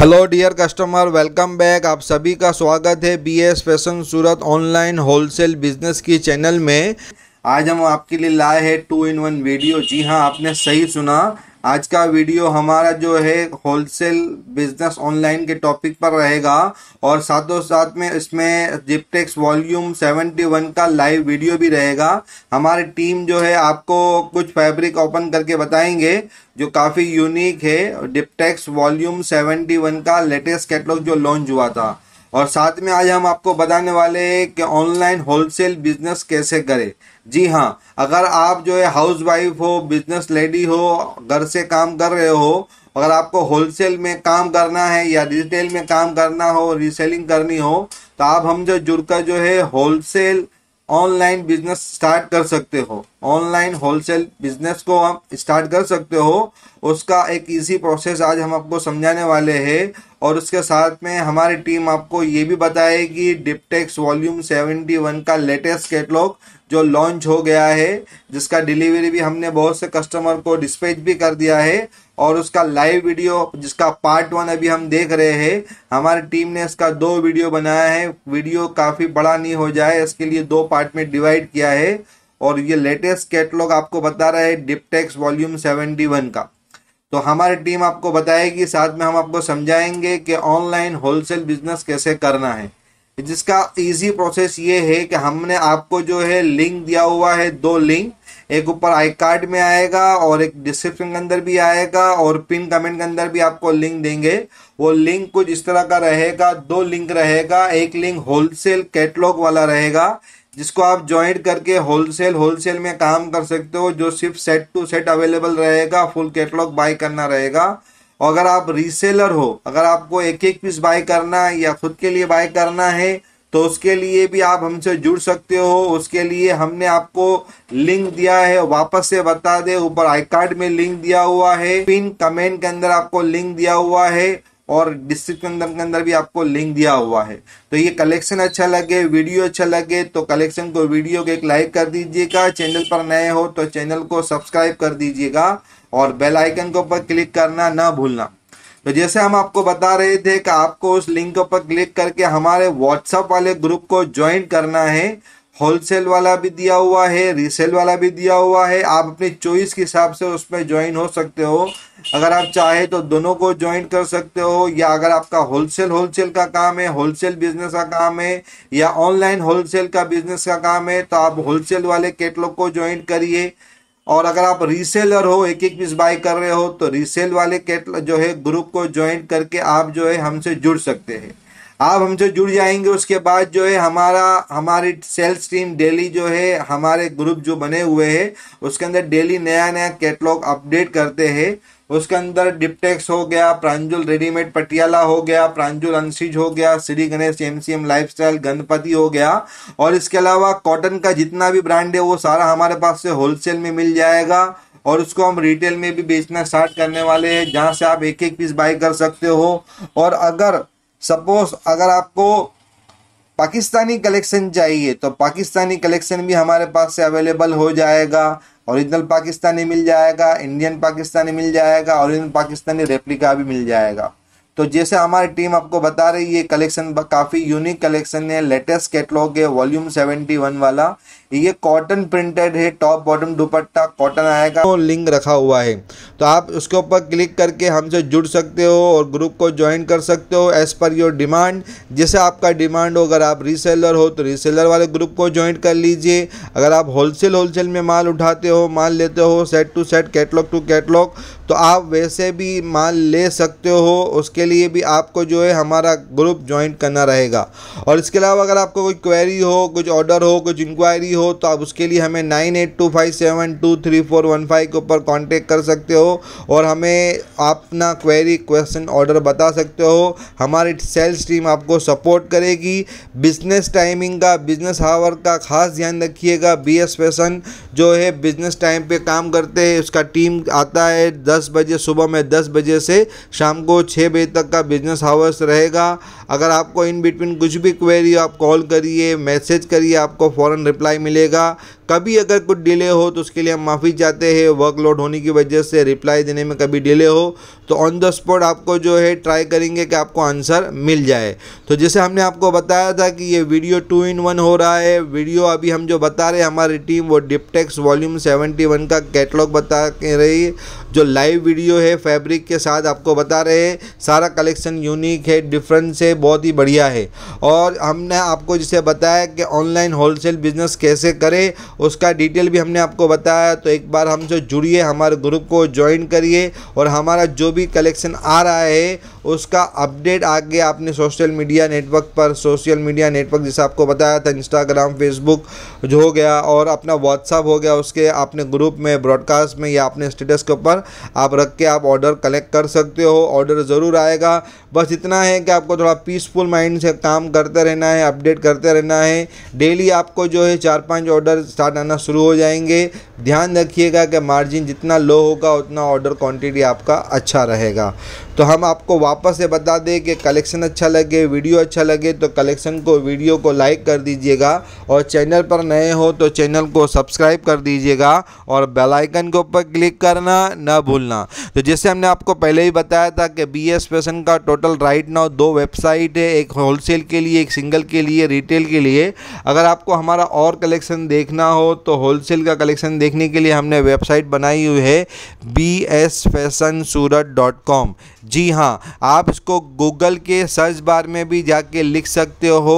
hello dear customer welcome back आप सभी का स्वागत है BS fashion Surat online wholesale business की चैनल में आज हम आपके लिए लाए हैं टू इन वन वीडियो जी हाँ आपने सही सुना आज का वीडियो हमारा जो है होलसेल बिजनेस ऑनलाइन के टॉपिक पर रहेगा और साथों साथ में इसमें जिपटेक्स वॉल्यूम 71 का लाइव वीडियो भी रहेगा हमारी टीम जो है आपको कुछ फैब्रिक ओपन करके बताएंगे जो काफ़ी यूनिक है डिपटेक्स वॉल्यूम 71 का लेटेस्ट कैटलॉग जो लॉन्च हुआ था और साथ में आज हम आपको बताने वाले हैं कि ऑनलाइन होलसेल बिजनेस कैसे करें जी हाँ अगर आप जो है हाउस वाइफ हो बिजनेस लेडी हो घर से काम कर रहे हो अगर आपको होलसेल में काम करना है या रिटेल में काम करना हो रीसेलिंग करनी हो तो आप हम जो जुड़कर जो है होलसेल ऑनलाइन बिजनेस स्टार्ट कर सकते हो ऑनलाइन होलसेल बिजनेस को आप स्टार्ट कर सकते हो उसका एक इजी प्रोसेस आज हम आपको समझाने वाले हैं और उसके साथ में हमारी टीम आपको ये भी बताएगी डिपटेक्स वॉल्यूम सेवेंटी वन का लेटेस्ट कैटलॉग जो लॉन्च हो गया है जिसका डिलीवरी भी हमने बहुत से कस्टमर को डिस्पैच भी कर दिया है और उसका लाइव वीडियो जिसका पार्ट वन अभी हम देख रहे हैं हमारी टीम ने इसका दो वीडियो बनाया है वीडियो काफ़ी बड़ा नहीं हो जाए इसके लिए दो पार्ट में डिवाइड किया है और ये लेटेस्ट कैटलॉग आपको बता रहा है डिपटेक्स वॉल्यूम सेवेंटी वन का तो हमारी टीम आपको बताएगी साथ में हम आपको समझाएंगे कि ऑनलाइन होलसेल बिजनेस कैसे करना है जिसका इजी प्रोसेस ये है कि हमने आपको जो है लिंक दिया हुआ है दो लिंक एक ऊपर आई कार्ड में आएगा और एक डिस्क्रिप्शन के अंदर भी आएगा और पिन कमेंट के अंदर भी आपको लिंक देंगे वो लिंक कुछ इस तरह का रहेगा दो लिंक रहेगा एक लिंक होलसेल कैटलॉग वाला रहेगा जिसको आप ज्वाइंट करके होलसेल होलसेल में काम कर सकते हो जो सिर्फ सेट टू सेट अवेलेबल रहेगा फुल कैटलॉग बाय करना रहेगा और अगर आप रीसेलर हो अगर आपको एक एक पीस बाय करना है या खुद के लिए बाय करना है तो उसके लिए भी आप हमसे जुड़ सकते हो उसके लिए हमने आपको लिंक दिया है वापस से बता दे ऊपर आई कार्ड में लिंक दिया हुआ है पिन कमेंट के अंदर आपको लिंक दिया हुआ है और डिस्क्रिप्शन के अंदर भी आपको लिंक दिया हुआ है तो ये कलेक्शन अच्छा लगे वीडियो अच्छा लगे तो कलेक्शन को वीडियो को एक लाइक कर दीजिएगा चैनल पर नए हो तो चैनल को सब्सक्राइब कर दीजिएगा और बेल आइकन के ऊपर क्लिक करना ना भूलना तो जैसे हम आपको बता रहे थे कि आपको उस लिंक के ऊपर क्लिक करके हमारे व्हाट्सअप वाले ग्रुप को ज्वाइन करना है होलसेल वाला भी दिया हुआ है रीसेल वाला भी दिया हुआ है आप अपनी चॉइस के हिसाब से उसमें ज्वाइन हो सकते हो अगर आप चाहे तो दोनों को ज्वाइन कर सकते हो या अगर आपका होलसेल होलसेल का काम है होलसेल बिजनेस का काम है या ऑनलाइन होलसेल का बिजनेस का काम है तो आप होलसेल वाले कैटलॉग को ज्वाइन करिए और अगर आप रीसेलर हो एक एक पीस बाय कर रहे हो तो रीसेल वाले कैटलॉग जो है ग्रुप को ज्वाइन करके आप जो है हमसे जुड़ सकते हैं आप हमसे जुड़ जाएंगे उसके बाद जो है हमारा हमारी सेल्स टीम डेली जो है हमारे ग्रुप जो बने हुए हैं उसके अंदर डेली नया नया कैटलॉग अपडेट करते हैं उसके अंदर डिपटेक्स हो गया प्रांजुल रेडीमेड पटियाला हो गया प्रांजुल अंशिज हो गया श्री गणेश एमसीएम लाइफस्टाइल गणपति हो गया और इसके अलावा कॉटन का जितना भी ब्रांड है वो सारा हमारे पास से होलसेल में मिल जाएगा और उसको हम रिटेल में भी बेचना स्टार्ट करने वाले हैं जहाँ से आप एक एक पीस बाई कर सकते हो और अगर सपोज अगर आपको पाकिस्तानी कलेक्शन चाहिए तो पाकिस्तानी कलेक्शन भी हमारे पास से अवेलेबल हो जाएगा ओरिजिनल पाकिस्तानी मिल जाएगा इंडियन पाकिस्तानी मिल जाएगा ओरिजिनल पाकिस्तानी रेप्लिका भी मिल जाएगा तो जैसे हमारी टीम आपको बता रही है कलेक्शन काफ़ी यूनिक कलेक्शन है लेटेस्ट कैटलॉग है वॉल्यूम सेवेंटी वन वाला ये कॉटन प्रिंटेड है टॉप बॉटम दुपट्टा कॉटन आएगा तो लिंक रखा हुआ है तो आप उसके ऊपर क्लिक करके हमसे जुड़ सकते हो और ग्रुप को ज्वाइन कर सकते हो एज़ पर योर डिमांड जैसे आपका डिमांड हो अगर आप रीसेलर हो तो रीसेलर वाले ग्रुप को ज्वाइन कर लीजिए अगर आप होलसेल होलसेल में माल उठाते हो माल लेते हो set to set catalogue to catalogue तो आप वैसे भी माल ले सकते हो उसके लिए भी आपको जो है हमारा ग्रुप ज्वाइन करना रहेगा और इसके अलावा अगर आपको कोई क्वेरी हो कुछ ऑर्डर हो कुछ इंक्वायरी हो तो आप उसके लिए हमें nine eight two five seven two three four one five के ऊपर कॉन्टेक्ट कर सकते हो और हमें अपना क्वेरी क्वेश्चन ऑर्डर बता सकते हो हमारी सेल्स टीम आपको सपोर्ट करेगी बिजनेस टाइमिंग का बिजनेस हावर का खास ध्यान रखिएगा बी एस फैशन जो है बिजनेस टाइम पे काम करते हैं उसका टीम आता है दस बजे सुबह में दस बजे से शाम को छः बजे तक का बिजनेस हावर्स रहेगा अगर आपको इन बिटवीन कुछ भी क्वेरी आप कॉल करिए मैसेज करिए आपको फ़ौर रिप्लाई मिलेगा कभी अगर कुछ डिले हो तो उसके लिए हम माफ़ी चाहते हैं वर्कलोड होने की वजह से रिप्लाई देने में कभी डिले हो तो ऑन द स्पॉट आपको जो है ट्राई करेंगे कि आपको आंसर मिल जाए तो जैसे हमने आपको बताया था कि ये वीडियो टू इन वन हो रहा है वीडियो अभी हम जो बता रहे हैं हमारी टीम वो डिपटेक्स वॉल्यूम सेवेंटी वन का कैटलॉग बता रही जो लाइव वीडियो है फैब्रिक के साथ आपको बता रहे हैं सारा कलेक्शन यूनिक है डिफरेंस है बहुत ही बढ़िया है और हमने आपको जिसे बताया कि ऑनलाइन होलसेल बिजनेस कैसे करें उसका डिटेल भी हमने आपको बताया तो एक बार हमसे जुड़िए हमारे ग्रुप को ज्वाइन करिए और हमारा जो भी कलेक्शन आ रहा है उसका अपडेट आगे आपने सोशल मीडिया नेटवर्क पर सोशल मीडिया नेटवर्क जैसे आपको बताया था इंस्टाग्राम फेसबुक जो हो गया और अपना व्हाट्सअप हो गया उसके आपने ग्रुप में ब्रॉडकास्ट में या अपने स्टेटस के ऊपर आप रख के आप ऑर्डर कलेक्ट कर सकते हो ऑर्डर ज़रूर आएगा बस इतना है कि आपको थोड़ा पीसफुल माइंड से काम करते रहना है अपडेट करते रहना है डेली आपको जो है चार पाँच ऑर्डर स्टार्ट आना शुरू हो जाएंगे ध्यान रखिएगा कि मार्जिन जितना लो होगा उतना ऑर्डर क्वांटिटी आपका अच्छा रहेगा तो हम आपको वापस से बता दें कि कलेक्शन अच्छा लगे वीडियो अच्छा लगे तो कलेक्शन को वीडियो को लाइक कर दीजिएगा और चैनल पर नए हो तो चैनल को सब्सक्राइब कर दीजिएगा और बेल आइकन के ऊपर क्लिक करना ना भूलना तो जैसे हमने आपको पहले ही बताया था कि बी एस फैशन का टोटल राइट नाउ दो वेबसाइट है एक होलसेल के लिए एक सिंगल के लिए रिटेल के लिए अगर आपको हमारा और कलेक्शन देखना हो हो तो होलसेल का कलेक्शन देखने के लिए हमने वेबसाइट बनाई हुई है B S fashion Surat dot com जी हाँ आप इसको गूगल के सर्च बार में भी जाके लिख सकते हो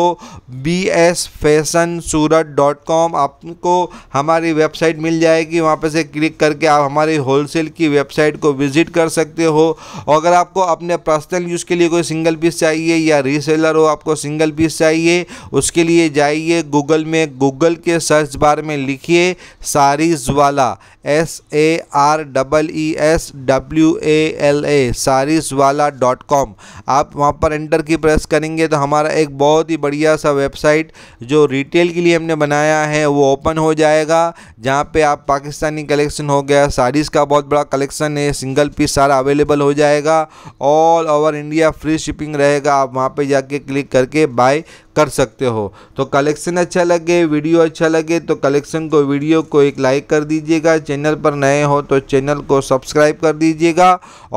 B S fashion Surat dot com आपको हमारी वेबसाइट मिल जाएगी वहाँ पर से क्लिक करके आप हमारी होलसेल की वेबसाइट को विज़िट कर सकते हो और अगर आपको अपने पर्सनल यूज़ के लिए कोई सिंगल पीस चाहिए या रीसेलर हो आपको सिंगल पीस चाहिए उसके लिए जाइए गूगल में गूगल के सर्च बार में में लिखिए सारी वाला S A R double e E S W A L A sarees वाला डॉट कॉम आप वहाँ पर एंटर की प्रेस करेंगे तो हमारा एक बहुत ही बढ़िया सा वेबसाइट जो रिटेल के लिए हमने बनाया है वो ओपन हो जाएगा जहाँ पे आप पाकिस्तानी कलेक्शन हो गया साड़ीज़ का बहुत बड़ा कलेक्शन है सिंगल पीस सारा अवेलेबल हो जाएगा all over India free shipping रहेगा आप वहाँ पर जाके क्लिक करके बाय कर सकते हो तो कलेक्शन अच्छा लगे वीडियो अच्छा लगे तो कलेक्शन को वीडियो को एक लाइक कर दीजिएगा चैनल पर नए हो तो चैनल को सब्सक्राइब कर दीजिएगा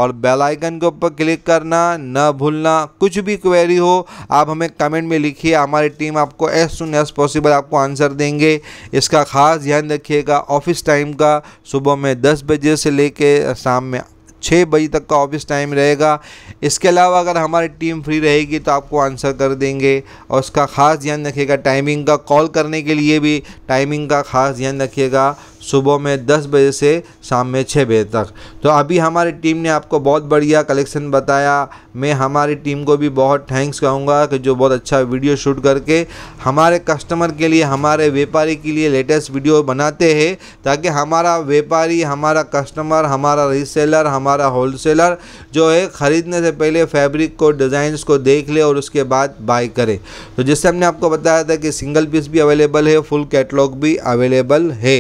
और बेल आइकन के ऊपर क्लिक करना न भूलना कुछ भी क्वेरी हो आप हमें कमेंट में लिखिए हमारी टीम आपको एज सुन एज पॉसिबल आपको आंसर देंगे इसका ख़ास ध्यान रखिएगा ऑफिस टाइम का सुबह में दस बजे से लेके शाम में छः बजे तक का ऑफिस टाइम रहेगा इसके अलावा अगर हमारी टीम फ्री रहेगी तो आपको आंसर कर देंगे और उसका ख़ास ध्यान रखिएगा टाइमिंग का कॉल करने के लिए भी टाइमिंग का ख़ास ध्यान रखिएगा सुबह में दस बजे से शाम में छः बजे तक तो अभी हमारी टीम ने आपको बहुत बढ़िया कलेक्शन बताया मैं हमारी टीम को भी बहुत थैंक्स कहूँगा कि जो बहुत अच्छा वीडियो शूट करके हमारे कस्टमर के लिए हमारे व्यापारी के लिए लेटेस्ट वीडियो बनाते हैं ताकि हमारा व्यापारी हमारा कस्टमर हमारा रीसेलर हमारा होलसेलर जो है ख़रीदने से पहले फैब्रिक को डिज़ाइंस को देख ले और उसके बाद बाय करे तो जिससे हमने आपको बताया था कि सिंगल पीस भी अवेलेबल है फुल कैटलॉग भी अवेलेबल है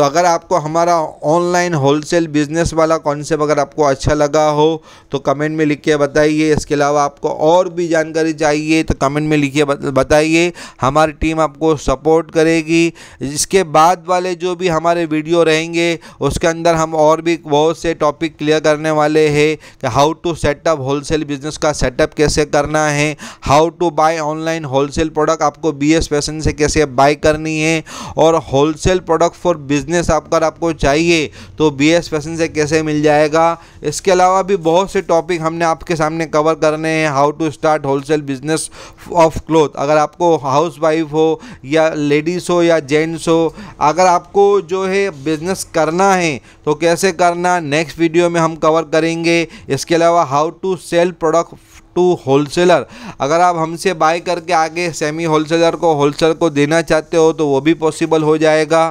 तो अगर आपको हमारा ऑनलाइन होलसेल बिजनेस वाला कॉन्सेप्ट अगर आपको अच्छा लगा हो तो कमेंट में लिख के बताइए इसके अलावा आपको और भी जानकारी चाहिए तो कमेंट में लिख के बताइए हमारी टीम आपको सपोर्ट करेगी इसके बाद वाले जो भी हमारे वीडियो रहेंगे उसके अंदर हम और भी बहुत से टॉपिक क्लियर करने वाले हैं कि how to setup wholesale business का सेटअप कैसे करना है how to buy online wholesale product आपको बी एस पैसन से कैसे बाय करनी है और wholesale product for business business आपका आपको चाहिए तो बी एस फैसन से कैसे मिल जाएगा इसके अलावा भी बहुत से टॉपिक हमने आपके सामने कवर करने हैं how to start wholesale business of cloth अगर आपको हाउस वाइफ हो या लेडीज़ हो या जेंट्स हो अगर आपको जो है बिज़नेस करना है तो कैसे करना नेक्स्ट वीडियो में हम कवर करेंगे इसके अलावा how to sell product to wholesaler अगर आप हमसे बाय करके आगे सेमी होलसेलर को होलसेलर को देना चाहते हो तो वो भी पॉसिबल हो जाएगा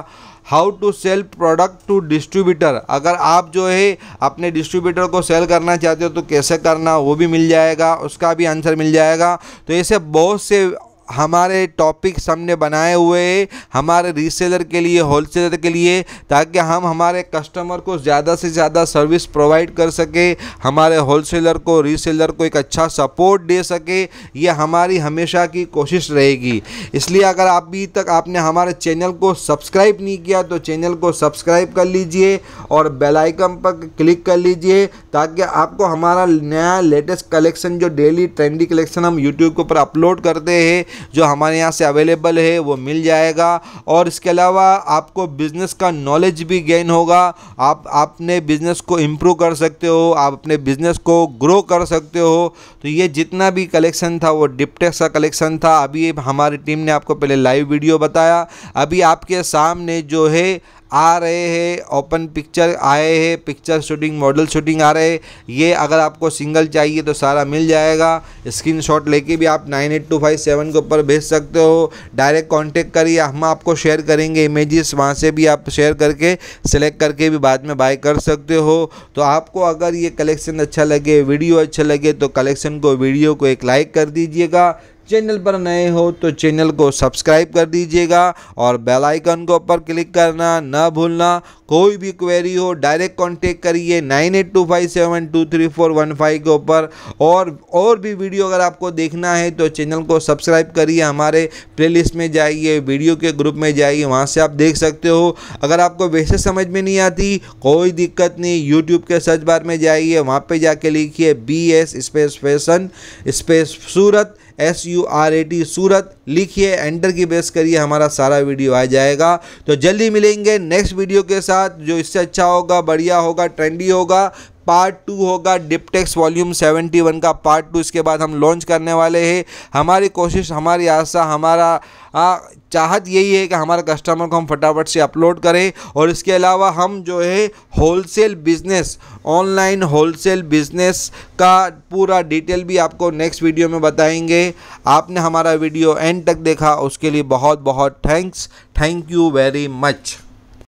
how to sell product to distributor अगर आप जो है अपने डिस्ट्रीब्यूटर को सेल करना चाहते हो तो कैसे करना वो भी मिल जाएगा उसका भी आंसर मिल जाएगा तो ऐसे बहुत से हमारे टॉपिक हमने बनाए हुए हमारे रीसेलर के लिए होलसेलर के लिए ताकि हम हमारे कस्टमर को ज़्यादा से ज़्यादा सर्विस प्रोवाइड कर सके हमारे होलसेलर को रीसेलर को एक अच्छा सपोर्ट दे सके ये हमारी हमेशा की कोशिश रहेगी इसलिए अगर अभी तक आपने हमारे चैनल को सब्सक्राइब नहीं किया तो चैनल को सब्सक्राइब कर लीजिए और बेल आइकन पर क्लिक कर लीजिए ताकि आपको हमारा नया लेटेस्ट कलेक्शन जो डेली ट्रेंडी कलेक्शन हम यूट्यूब के ऊपर अपलोड करते हैं जो हमारे यहाँ से अवेलेबल है वो मिल जाएगा और इसके अलावा आपको बिज़नेस का नॉलेज भी गेन होगा आप अपने बिज़नेस को इम्प्रूव कर सकते हो आप अपने बिज़नेस को ग्रो कर सकते हो तो ये जितना भी कलेक्शन था वो डिपटेक्स का कलेक्शन था अभी हमारी टीम ने आपको पहले लाइव वीडियो बताया अभी आपके सामने जो है आ रहे हैं ओपन पिक्चर आए हैं पिक्चर शूटिंग मॉडल शूटिंग आ रहे हैं ये अगर आपको सिंगल चाहिए तो सारा मिल जाएगा स्क्रीन शॉट लेके भी आप nine eight two five seven के ऊपर भेज सकते हो डायरेक्ट कांटेक्ट करिए हम आपको शेयर करेंगे इमेजेस वहाँ से भी आप शेयर करके सेलेक्ट करके भी बाद में बाय कर सकते हो तो आपको अगर ये कलेक्शन अच्छा लगे वीडियो अच्छा लगे तो कलेक्शन को वीडियो को एक लाइक कर दीजिएगा चैनल पर नए हो तो चैनल को सब्सक्राइब कर दीजिएगा और बेल आइकन को ऊपर क्लिक करना ना भूलना कोई भी क्वेरी हो डायरेक्ट कांटेक्ट करिए nine eight two five seven two three four one five के ऊपर और और भी वीडियो अगर आपको देखना है तो चैनल को सब्सक्राइब करिए हमारे प्लेलिस्ट में जाइए वीडियो के ग्रुप में जाइए वहाँ से आप देख सकते हो अगर आपको वैसे समझ में नहीं आती कोई दिक्कत नहीं यूट्यूब के सर्च बार में जाइए वहाँ पर जाके लिखिए B S space fashion space Surat S U R A T Surat लिखिए एंटर की बेस करिए हमारा सारा वीडियो आ जाएगा तो जल्दी मिलेंगे नेक्स्ट वीडियो के साथ होगा जो इससे अच्छा होगा बढ़िया होगा ट्रेंडी होगा पार्ट टू होगा डिपटेक्स वॉल्यूम 71 का पार्ट टू इसके बाद हम लॉन्च करने वाले हैं हमारी कोशिश हमारी आशा हमारा आ, चाहत यही है कि हमारे कस्टमर को हम फटाफट से अपलोड करें और इसके अलावा हम जो है wholesale business online wholesale business का पूरा डिटेल भी आपको नेक्स्ट वीडियो में बताएंगे आपने हमारा वीडियो एंड तक देखा उसके लिए बहुत बहुत thanks thank you very much